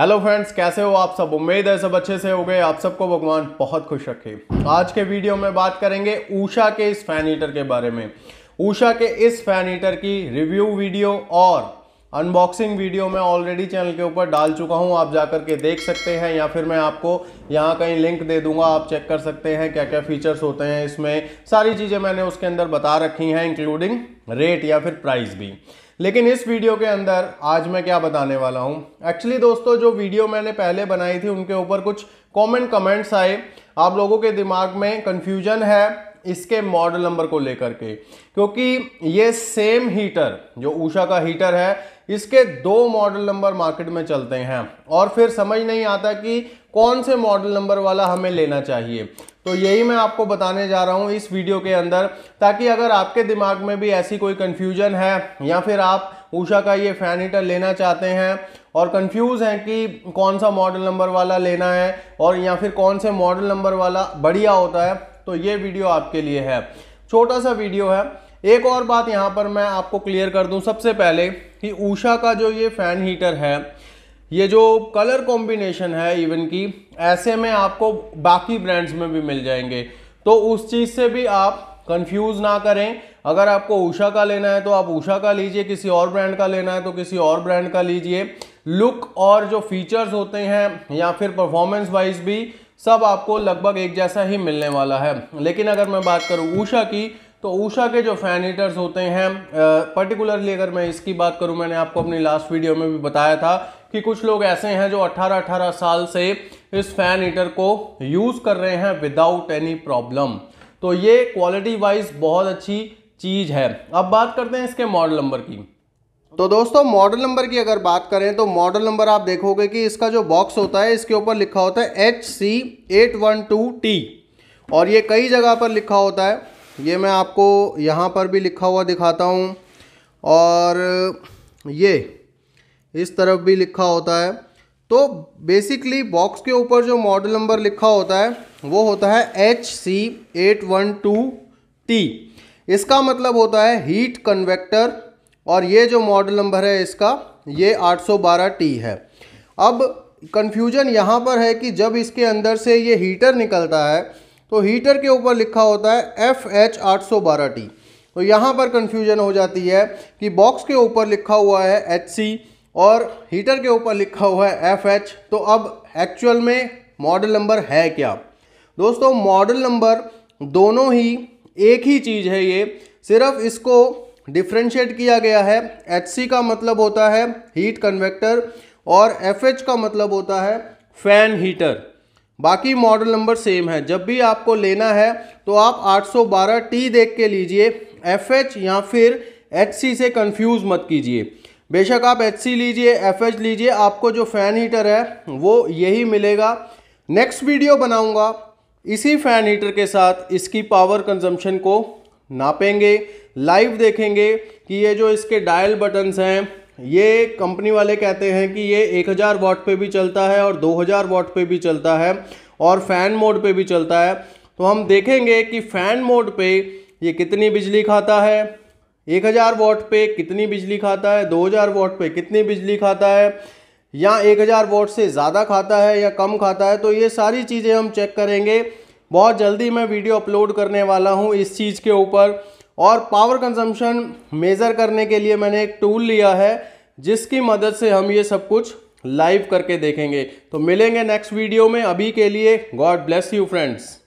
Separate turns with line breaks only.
hello friends कैसे हो आप सब उम्मीद है सब अच्छे से हो गए आप सबको भगवान बहुत खुश रखे आज के वीडियो में बात करेंगे ऊषा के इस फैन हीटर के बारे में ऊषा के इस फैन हीटर की रिव्यू वीडियो और अनबॉक्सिंग वीडियो मैं ऑलरेडी चैनल के ऊपर डाल चुका हूं आप जाकर के देख सकते हैं या फिर मैं आपको यहां कहीं लिंक दे दूंगा आप चेक कर सकते हैं क्या क्या फीचर्स होते हैं इसमें सारी चीज़ें मैंने उसके अंदर बता रखी हैं इंक्लूडिंग रेट या फिर प्राइस भी लेकिन इस वीडियो के अंदर आज मैं क्या बताने वाला हूँ एक्चुअली दोस्तों जो वीडियो मैंने पहले बनाई थी उनके ऊपर कुछ कॉमन कमेंट्स आए आप लोगों के दिमाग में कन्फ्यूजन है इसके मॉडल नंबर को लेकर के क्योंकि ये सेम हीटर जो ऊषा का हीटर है इसके दो मॉडल नंबर मार्केट में चलते हैं और फिर समझ नहीं आता कि कौन से मॉडल नंबर वाला हमें लेना चाहिए तो यही मैं आपको बताने जा रहा हूँ इस वीडियो के अंदर ताकि अगर आपके दिमाग में भी ऐसी कोई कन्फ्यूजन है या फिर आप ऊषा का ये फैन हीटर लेना चाहते हैं और कंफ्यूज हैं कि कौन सा मॉडल नंबर वाला लेना है और या फिर कौन से मॉडल नंबर वाला बढ़िया होता है तो ये वीडियो आपके लिए है छोटा सा वीडियो है एक और बात यहाँ पर मैं आपको क्लियर कर दूँ सबसे पहले कि ऊषा का जो ये फ़ैन हीटर है ये जो कलर कॉम्बिनेशन है इवन की ऐसे में आपको बाकी ब्रांड्स में भी मिल जाएंगे तो उस चीज़ से भी आप कंफ्यूज ना करें अगर आपको उषा का लेना है तो आप उषा का लीजिए किसी और ब्रांड का लेना है तो किसी और ब्रांड का लीजिए लुक और जो फीचर्स होते हैं या फिर परफॉर्मेंस वाइज भी सब आपको लगभग एक जैसा ही मिलने वाला है लेकिन अगर मैं बात करूँ उषा की तो उषा के जो फैन हीटर्स होते हैं पर्टिकुलरली अगर मैं इसकी बात करूं मैंने आपको अपनी लास्ट वीडियो में भी बताया था कि कुछ लोग ऐसे हैं जो 18-18 साल से इस फैन हीटर को यूज़ कर रहे हैं विदाउट एनी प्रॉब्लम तो ये क्वालिटी वाइज बहुत अच्छी चीज़ है अब बात करते हैं इसके मॉडल नंबर की तो दोस्तों मॉडल नंबर की अगर बात करें तो मॉडल नंबर आप देखोगे कि इसका जो बॉक्स होता है इसके ऊपर लिखा होता है H C eight one two T और ये कई जगह पर लिखा होता है ये मैं आपको यहाँ पर भी लिखा हुआ दिखाता हूँ और ये इस तरफ भी लिखा होता है तो बेसिकली बॉक्स के ऊपर जो मॉडल नंबर लिखा होता है वो होता है H C eight one two T इसका मतलब होता है हीट कन्वेक्टर और ये जो मॉडल नंबर है इसका ये 812 टी है अब कन्फ्यूजन यहाँ पर है कि जब इसके अंदर से ये हीटर निकलता है तो हीटर के ऊपर लिखा होता है एफ एच आठ सौ बारह टी तो यहाँ पर कन्फ्यूजन हो जाती है कि बॉक्स के ऊपर लिखा हुआ है एच सी और हीटर के ऊपर लिखा हुआ है एफ एच तो अब एक्चुअल में मॉडल नंबर है क्या दोस्तों मॉडल नंबर दोनों ही एक ही चीज़ है ये सिर्फ इसको डिफ्रेंशिएट किया गया है एच सी का मतलब होता है हीट कन्वेक्टर और एफ एच का मतलब होता है फैन हीटर बाकी मॉडल नंबर सेम है जब भी आपको लेना है तो आप 812 टी देख के लीजिए एफ एच या फिर एच सी से कन्फ्यूज़ मत कीजिए बेशक आप एच लीजिए एफ लीजिए आपको जो फ़ैन हीटर है वो यही मिलेगा नेक्स्ट वीडियो बनाऊंगा इसी फ़ैन हीटर के साथ इसकी पावर कंजम्पशन को नापेंगे लाइव देखेंगे कि ये जो इसके डायल बटन्स हैं ये कंपनी वाले कहते हैं कि ये 1000 वाट पे भी चलता है और 2000 वाट पे भी चलता है और फ़ैन मोड पे भी चलता है तो हम देखेंगे कि फ़ैन मोड पे ये कितनी बिजली खाता है एक हज़ार वॉट पे कितनी बिजली खाता है दो हज़ार वॉट पे कितनी बिजली खाता है या एक हज़ार वॉट से ज़्यादा खाता है या कम खाता है तो ये सारी चीज़ें हम चेक करेंगे बहुत जल्दी मैं वीडियो अपलोड करने वाला हूँ इस चीज़ के ऊपर और पावर कंजम्पशन मेज़र करने के लिए मैंने एक टूल लिया है जिसकी मदद से हम ये सब कुछ लाइव करके देखेंगे तो मिलेंगे नेक्स्ट वीडियो में अभी के लिए गॉड ब्लेस यू फ्रेंड्स